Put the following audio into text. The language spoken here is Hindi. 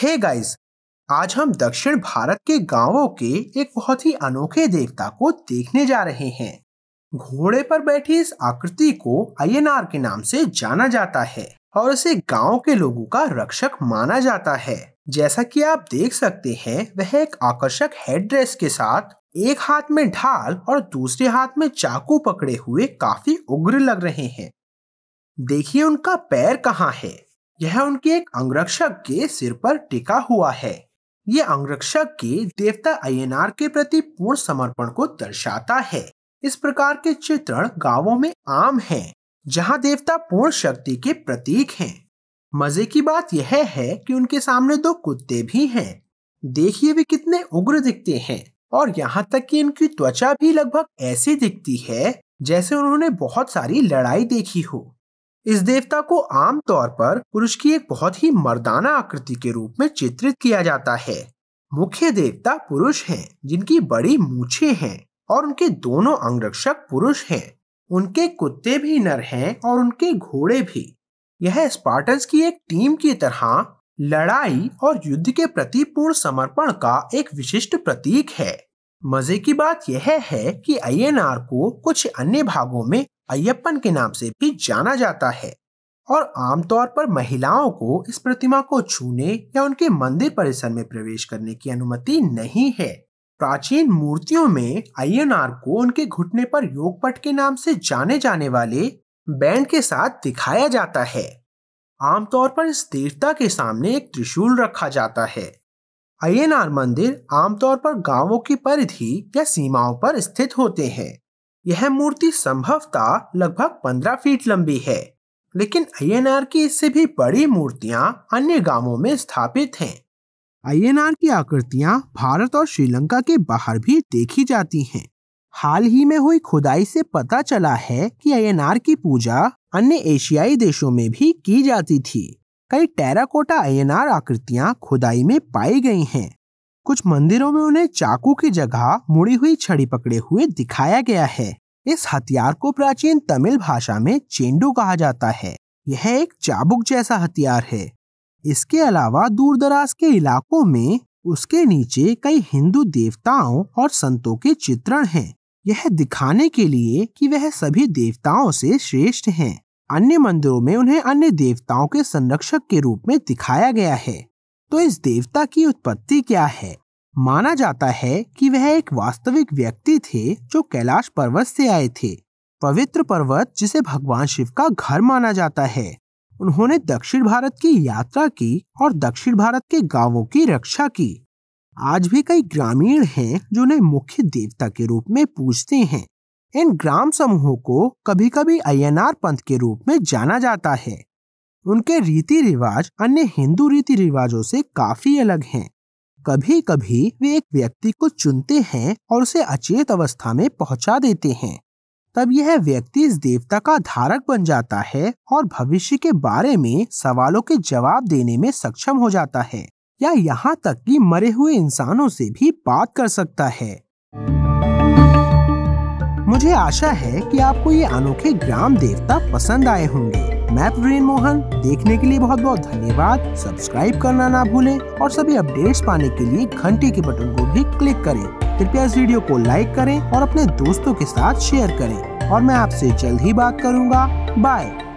हे hey गाइस आज हम दक्षिण भारत के गांवों के एक बहुत ही अनोखे देवता को देखने जा रहे हैं घोड़े पर बैठी इस आकृति को अयनार के नाम से जाना जाता है और इसे गांव के लोगों का रक्षक माना जाता है जैसा कि आप देख सकते हैं वह एक आकर्षक हेड ड्रेस के साथ एक हाथ में ढाल और दूसरे हाथ में चाकू पकड़े हुए काफी उग्र लग रहे हैं देखिए उनका पैर कहाँ है यह उनके एक अंगरक्षक के सिर पर टिका हुआ है ये अंगरक्षक के देवता अयनार के प्रति पूर्ण समर्पण को दर्शाता है इस प्रकार के चित्रण गांवों में आम हैं, जहां देवता पूर्ण शक्ति के प्रतीक हैं। मजे की बात यह है कि उनके सामने दो कुत्ते भी हैं देखिए वे कितने उग्र दिखते हैं और यहाँ तक कि इनकी त्वचा भी लगभग ऐसी दिखती है जैसे उन्होंने बहुत सारी लड़ाई देखी हो इस देवता को आमतौर पर पुरुष की एक बहुत ही मर्दाना आकृति के रूप में चित्रित किया जाता है मुख्य देवता पुरुष हैं जिनकी बड़ी मूछे हैं और उनके दोनों अंगरक्षक पुरुष हैं उनके कुत्ते भी नर हैं और उनके घोड़े भी यह स्पार्टन्स की एक टीम की तरह लड़ाई और युद्ध के प्रति पूर्ण समर्पण का एक विशिष्ट प्रतीक है मजे की बात यह है कि आईएनआर को कुछ अन्य भागों में अयपन के नाम से भी जाना जाता है और आमतौर पर महिलाओं को इस प्रतिमा को छूने या उनके मंदिर परिसर में प्रवेश करने की अनुमति नहीं है प्राचीन मूर्तियों में अयनार को उनके घुटने पर योगपट के नाम से जाने जाने वाले बैंड के साथ दिखाया जाता है आमतौर पर इस देवता के सामने एक त्रिशूल रखा जाता है अयनार मंदिर आमतौर पर गांवों की परिधि या सीमाओं पर स्थित होते हैं यह मूर्ति संभवतः लगभग 15 फीट लंबी है लेकिन आईएनआर की इससे भी बड़ी मूर्तियां अन्य गांवों में स्थापित हैं आईएनआर की आकृतियां भारत और श्रीलंका के बाहर भी देखी जाती हैं हाल ही में हुई खुदाई से पता चला है कि आईएनआर की पूजा अन्य एशियाई देशों में भी की जाती थी कई टेराकोटा आईएनआर आकृतियां खुदाई में पाई गई हैं कुछ मंदिरों में उन्हें चाकू की जगह मुड़ी हुई छड़ी पकड़े हुए दिखाया गया है इस हथियार को प्राचीन तमिल भाषा में चेंडू कहा जाता है यह एक चाबुक जैसा हथियार है इसके अलावा दूर दराज के इलाकों में उसके नीचे कई हिंदू देवताओं और संतों के चित्रण हैं। यह दिखाने के लिए कि वह सभी देवताओं से श्रेष्ठ हैं। अन्य मंदिरों में उन्हें अन्य देवताओं के संरक्षक के रूप में दिखाया गया है तो इस देवता की उत्पत्ति क्या है माना जाता है कि वह एक वास्तविक व्यक्ति थे जो कैलाश पर्वत से आए थे पवित्र पर्वत जिसे भगवान शिव का घर माना जाता है उन्होंने दक्षिण भारत की यात्रा की और दक्षिण भारत के गांवों की रक्षा की आज भी कई ग्रामीण हैं जो उन्हें मुख्य देवता के रूप में पूजते हैं इन ग्राम समूहों को कभी कभी अयनार पंथ के रूप में जाना जाता है उनके रीति रिवाज अन्य हिंदू रीति रिवाजों से काफी अलग हैं। कभी कभी वे एक व्यक्ति को चुनते हैं और उसे अचेत अवस्था में पहुंचा देते हैं तब यह व्यक्ति इस देवता का धारक बन जाता है और भविष्य के बारे में सवालों के जवाब देने में सक्षम हो जाता है या यहाँ तक कि मरे हुए इंसानों से भी बात कर सकता है मुझे आशा है कि आपको ये अनोखे ग्राम देवता पसंद आए होंगे मैं प्रवीण मोहन देखने के लिए बहुत बहुत धन्यवाद सब्सक्राइब करना ना भूलें और सभी अपडेट्स पाने के लिए घंटी के बटन को भी क्लिक करें कृपया इस वीडियो को लाइक करें और अपने दोस्तों के साथ शेयर करें और मैं आपसे जल्द ही बात करूंगा बाय